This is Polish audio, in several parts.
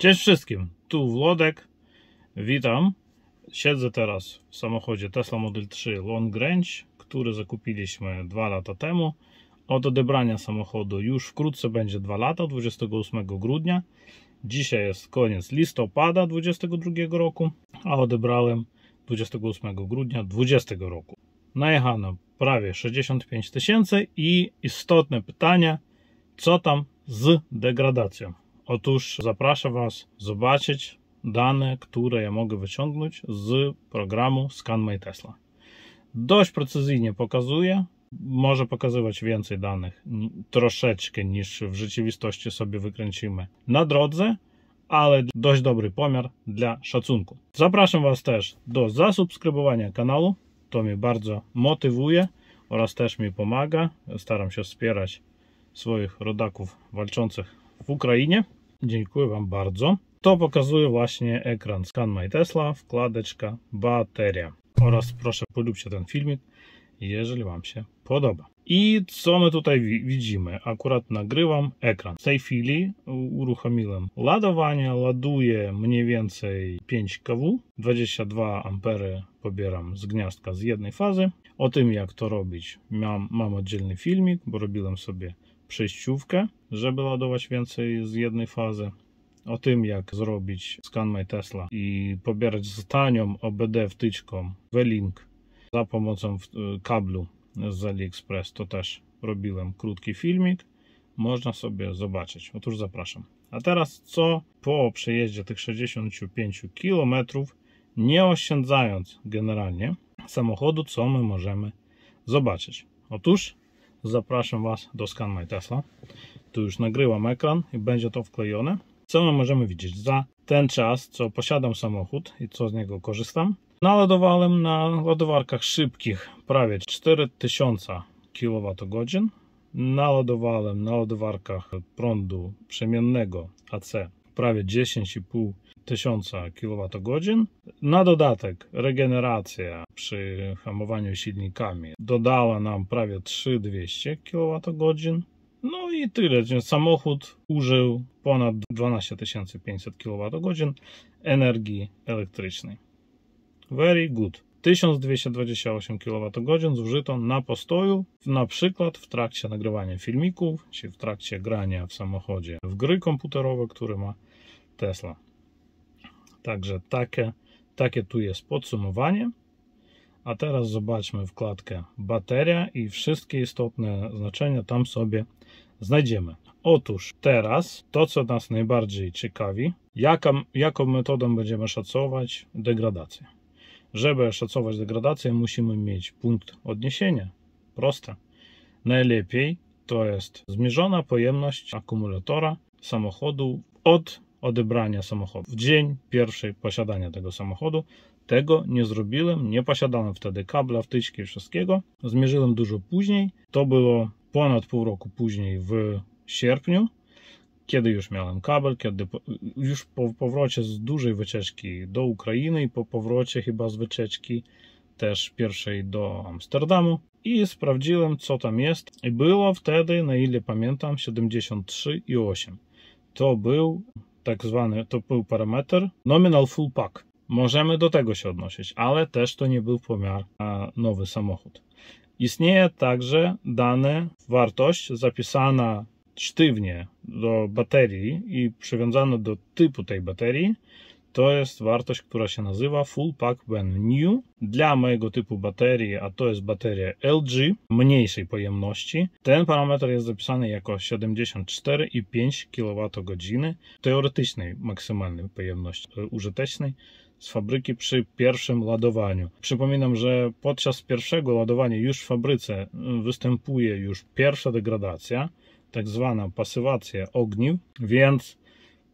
Cześć wszystkim, tu Włodek, witam. Siedzę teraz w samochodzie Tesla Model 3 Long Range, który zakupiliśmy dwa lata temu. Od odebrania samochodu już wkrótce będzie dwa lata, 28 grudnia. Dzisiaj jest koniec listopada 2022 roku, a odebrałem 28 grudnia 2020 roku. Najechano prawie 65 tysięcy i istotne pytania, co tam z degradacją? Otóż zapraszam Was zobaczyć dane, które ja mogę wyciągnąć z programu ScanMyTesla. Dość precyzyjnie pokazuje, może pokazywać więcej danych, troszeczkę niż w rzeczywistości sobie wykręcimy na drodze, ale dość dobry pomiar dla szacunku. Zapraszam Was też do zasubskrybowania kanału, to mnie bardzo motywuje oraz też mi pomaga. Staram się wspierać swoich rodaków walczących w Ukrainie. Dziękuję Wam bardzo. To pokazuje właśnie ekran Scan My Tesla, wkładeczka bateria. Oraz proszę podróbcie ten filmik, jeżeli Wam się podoba. I co my tutaj widzimy? Akurat nagrywam ekran. W tej chwili uruchomiłem ładowanie, ładuje mniej więcej 5 kW, 22 ampery pobieram z gniazdka z jednej fazy. O tym jak to robić mam, mam oddzielny filmik, bo robiłem sobie przejściówkę, żeby ładować więcej z jednej fazy. O tym, jak zrobić scan My Tesla i pobierać z tanią OBD wtyczką V-Link za pomocą e, kablu z AliExpress, to też robiłem krótki filmik. Można sobie zobaczyć. Otóż zapraszam. A teraz co po przejeździe tych 65 km, nie oszczędzając generalnie samochodu, co my możemy zobaczyć? Otóż zapraszam Was do Scan My Tesla. Tu już nagrywam ekran i będzie to wklejone. Co my możemy widzieć? Za ten czas, co posiadam samochód i co z niego korzystam, naładowałem na ładowarkach szybkich prawie 4000 kWh. Naładowałem na ładowarkach prądu przemiennego AC prawie 10,5 1000 kWh. Na dodatek regeneracja przy hamowaniu silnikami dodała nam prawie 3200 kWh. No i tyle. Samochód użył ponad 12500 kWh energii elektrycznej. Very good. 1228 kWh zużyto na postoju, na przykład w trakcie nagrywania filmików, czy w trakcie grania w samochodzie w gry komputerowe, które ma Tesla. Także takie, takie tu jest podsumowanie. A teraz zobaczmy wkładkę bateria i wszystkie istotne znaczenia tam sobie znajdziemy. Otóż teraz to, co nas najbardziej ciekawi, jaka, jaką metodą będziemy szacować degradację. Żeby szacować degradację, musimy mieć punkt odniesienia. Proste. Najlepiej to jest zmierzona pojemność akumulatora samochodu od odebrania samochodu. W dzień pierwszej posiadania tego samochodu tego nie zrobiłem, nie posiadałem wtedy kabla, wtyczki, wszystkiego. Zmierzyłem dużo później. To było ponad pół roku później w sierpniu, kiedy już miałem kabel, kiedy po, już po powrocie z dużej wycieczki do Ukrainy i po powrocie chyba z wycieczki też pierwszej do Amsterdamu i sprawdziłem co tam jest i było wtedy, na ile pamiętam, 73,8. To był tak zwany, to był parametr nominal full pack. Możemy do tego się odnosić, ale też to nie był pomiar na nowy samochód. Istnieje także dane, wartość zapisana sztywnie do baterii i przywiązana do typu tej baterii, to jest wartość, która się nazywa Full Pack When New. Dla mojego typu baterii, a to jest bateria LG mniejszej pojemności, ten parametr jest zapisany jako 74,5 kWh teoretycznej maksymalnej pojemności e, użytecznej z fabryki przy pierwszym ładowaniu. Przypominam, że podczas pierwszego ładowania już w fabryce e, występuje już pierwsza degradacja, tak zwana pasywacja ogniw, więc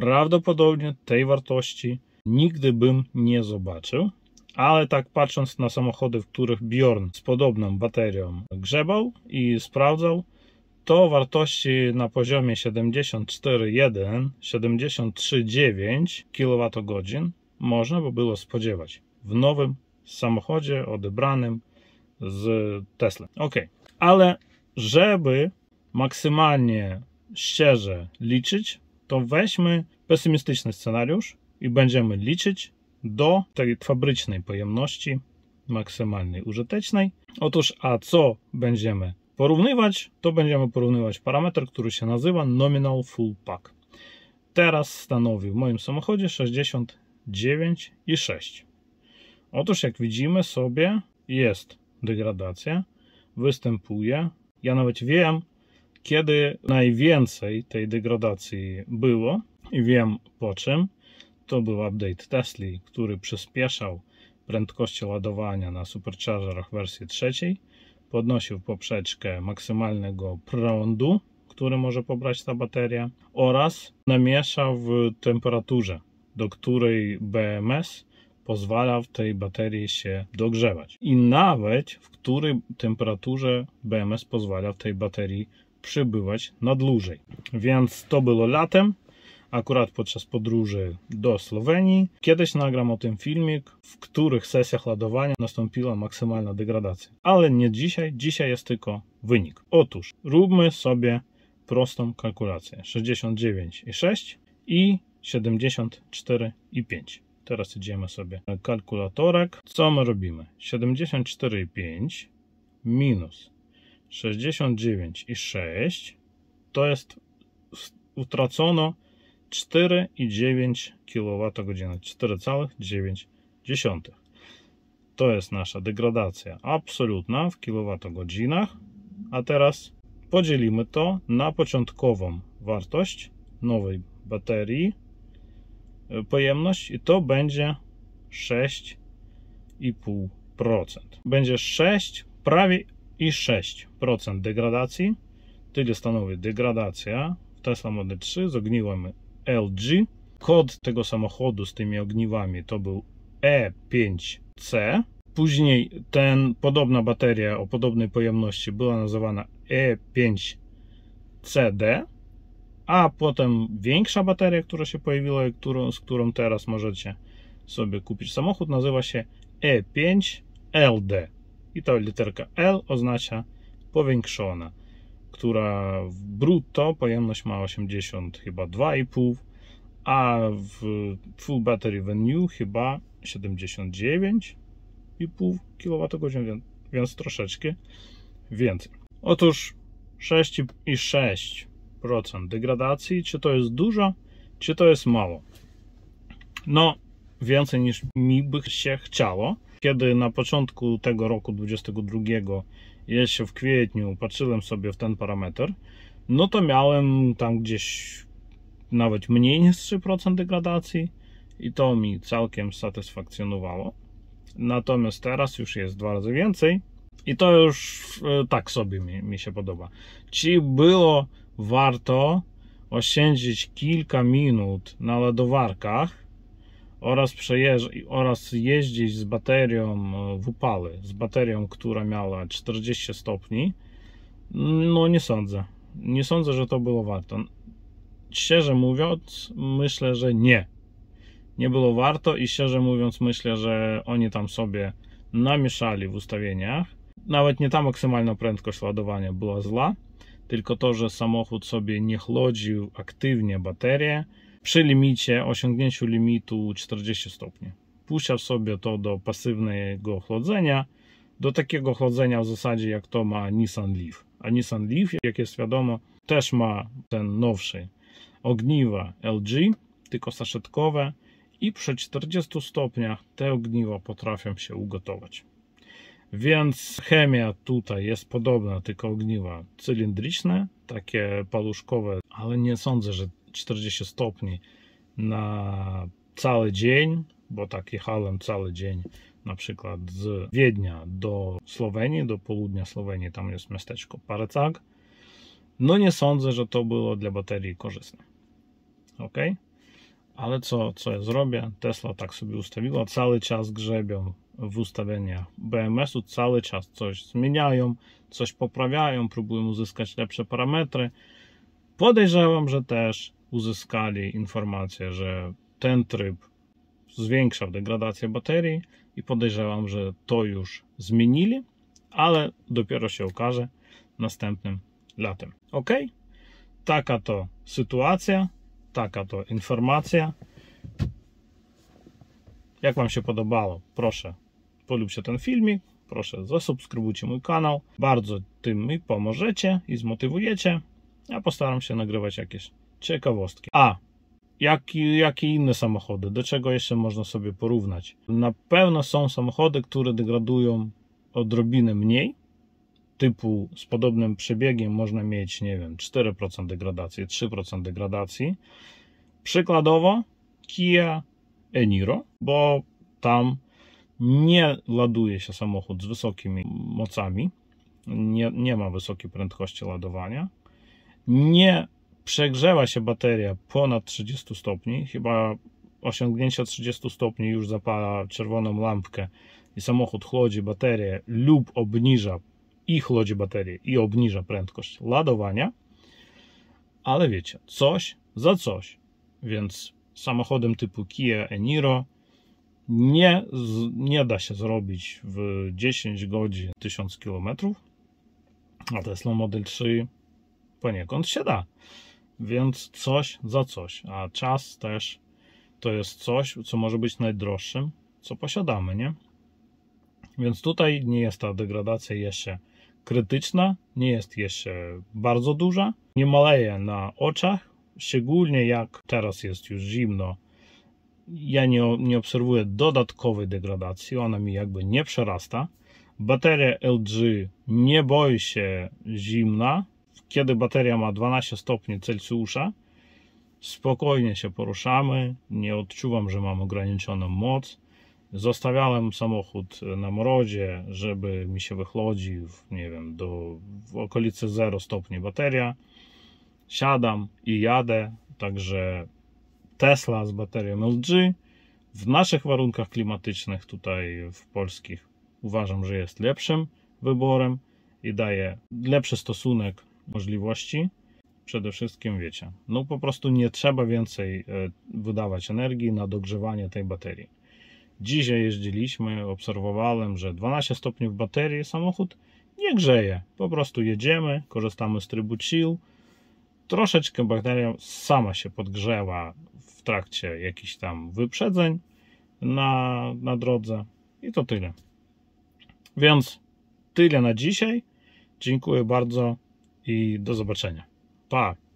prawdopodobnie tej wartości nigdy bym nie zobaczył. Ale tak patrząc na samochody, w których Bjorn z podobną baterią grzebał i sprawdzał, to wartości na poziomie 74,1, 73,9 kWh można by było spodziewać w nowym samochodzie odebranym z Tesla. Ok, ale żeby maksymalnie szczerze liczyć, to weźmy pesymistyczny scenariusz i będziemy liczyć do tej fabrycznej pojemności maksymalnej użytecznej. Otóż, a co będziemy porównywać? To będziemy porównywać parametr, który się nazywa nominal full pack. Teraz stanowi w moim samochodzie 69,6. Otóż, jak widzimy sobie, jest degradacja, występuje. Ja nawet wiem, kiedy najwięcej tej degradacji było, i wiem po czym, to był update Tesla, który przyspieszał prędkość ładowania na superchargerach wersji trzeciej, podnosił poprzeczkę maksymalnego prądu, który może pobrać ta bateria oraz namieszał w temperaturze, do której BMS pozwala w tej baterii się dogrzewać. I nawet w której temperaturze BMS pozwala w tej baterii przybywać na dłużej. Więc to było latem, akurat podczas podróży do Słowenii. Kiedyś nagram o tym filmik, w których sesjach ładowania nastąpiła maksymalna degradacja. Ale nie dzisiaj, dzisiaj jest tylko wynik. Otóż róbmy sobie prostą kalkulację. 69,6 i 74,5. Teraz idziemy sobie na kalkulatorek. Co my robimy? 74,5 minus 69,6 to jest utracono 4,9 kWh, 4,9. To jest nasza degradacja absolutna w kWh, a teraz podzielimy to na początkową wartość nowej baterii, e, pojemność i to będzie 6,5%. Będzie 6, prawie i 6% degradacji, tyle stanowi degradacja w Tesla Model 3 z ogniwem LG. Kod tego samochodu z tymi ogniwami to był E5C. Później ten podobna bateria o podobnej pojemności była nazywana E5CD, a potem większa bateria, która się pojawiła, i z którą teraz możecie sobie kupić samochód, nazywa się E5LD. I ta literka L oznacza powiększona, która w brutto pojemność ma 80 chyba 2,5, a w Full Battery Venue chyba 79,5 kWh, więc troszeczkę więcej. Otóż 6,6% degradacji, czy to jest dużo, czy to jest mało? No, więcej niż mi by się chciało, kiedy na początku tego roku 22, jeszcze w kwietniu, patrzyłem sobie w ten parametr, no to miałem tam gdzieś nawet mniej niż 3% degradacji i to mi całkiem satysfakcjonowało. Natomiast teraz już jest dwa razy więcej i to już e, tak sobie mi, mi się podoba. Ci było warto oszczędzić kilka minut na ładowarkach, oraz, oraz jeździć z baterią e, w upale, z baterią, która miała 40 stopni, no nie sądzę. Nie sądzę, że to było warto. Szczerze mówiąc, myślę, że nie. Nie było warto i szczerze mówiąc, myślę, że oni tam sobie namieszali w ustawieniach. Nawet nie ta maksymalna prędkość ładowania była zła, tylko to, że samochód sobie nie chłodził aktywnie baterię, przy limicie, osiągnięciu limitu 40 stopni. Puszczasz sobie to do pasywnego chłodzenia, do takiego chłodzenia w zasadzie jak to ma Nissan Leaf. A Nissan Leaf, jak jest wiadomo, też ma ten nowszy ogniwa LG, tylko saszetkowe i przy 40 stopniach te ogniwa potrafią się ugotować. Więc chemia tutaj jest podobna, tylko ogniwa cylindryczne, takie paluszkowe, ale nie sądzę, że 40 stopni na cały dzień, bo tak jechałem cały dzień na przykład z Wiednia do Słowenii, do południa Słowenii, tam jest miasteczko Parecag, no nie sądzę, że to było dla baterii korzystne. Ok? Ale co, co ja zrobię? Tesla tak sobie ustawiła, cały czas grzebią w ustawieniach BMS-u, cały czas coś zmieniają, coś poprawiają, próbują uzyskać lepsze parametry. Podejrzewam, że też uzyskali informację, że ten tryb zwiększa degradację baterii i podejrzewam, że to już zmienili, ale dopiero się okaże następnym latem. Ok? Taka to sytuacja, taka to informacja. Jak Wam się podobało, proszę polubcie ten filmik, proszę zasubskrybujcie mój kanał. Bardzo tym mi pomożecie i zmotywujecie. Ja postaram się nagrywać jakieś Ciekawostki. A. Jak, jakie inne samochody? Do czego jeszcze można sobie porównać? Na pewno są samochody, które degradują odrobinę mniej. Typu z podobnym przebiegiem można mieć, nie wiem, 4% degradacji, 3% degradacji. Przykładowo Kia Eniro, bo tam nie ładuje się samochód z wysokimi mocami, nie, nie ma wysokiej prędkości ładowania, nie przegrzewa się bateria ponad 30 stopni, chyba osiągnięcia 30 stopni już zapala czerwoną lampkę i samochód chłodzi baterię lub obniża i chłodzi baterię i obniża prędkość ładowania, ale wiecie, coś za coś, więc samochodem typu Kia Eniro nie, nie da się zrobić w 10 godzin 1000 km, a Tesla Model 3 poniekąd się da. Więc coś za coś. A czas też to jest coś, co może być najdroższym, co posiadamy, nie? Więc tutaj nie jest ta degradacja jeszcze krytyczna, nie jest jeszcze bardzo duża. Nie maleje na oczach, szczególnie jak teraz jest już zimno. Ja nie, nie obserwuję dodatkowej degradacji, ona mi jakby nie przerasta. Bateria LG nie boi się zimna, kiedy bateria ma 12 stopni Celsjusza, spokojnie się poruszamy, nie odczuwam, że mam ograniczoną moc. Zostawiałem samochód na mrozie, żeby mi się wychłodził, nie wiem, do w okolicy 0 stopni bateria. Siadam i jadę, także Tesla z baterią LG w naszych warunkach klimatycznych tutaj w polskich uważam, że jest lepszym wyborem i daje lepszy stosunek możliwości. Przede wszystkim wiecie, no po prostu nie trzeba więcej e, wydawać energii na dogrzewanie tej baterii. Dzisiaj jeździliśmy, obserwowałem, że 12 stopni w baterii samochód nie grzeje. Po prostu jedziemy, korzystamy z trybu chill. Troszeczkę bateria sama się podgrzewa w trakcie jakichś tam wyprzedzeń na, na drodze. I to tyle. Więc tyle na dzisiaj. Dziękuję bardzo i do zobaczenia. Pa!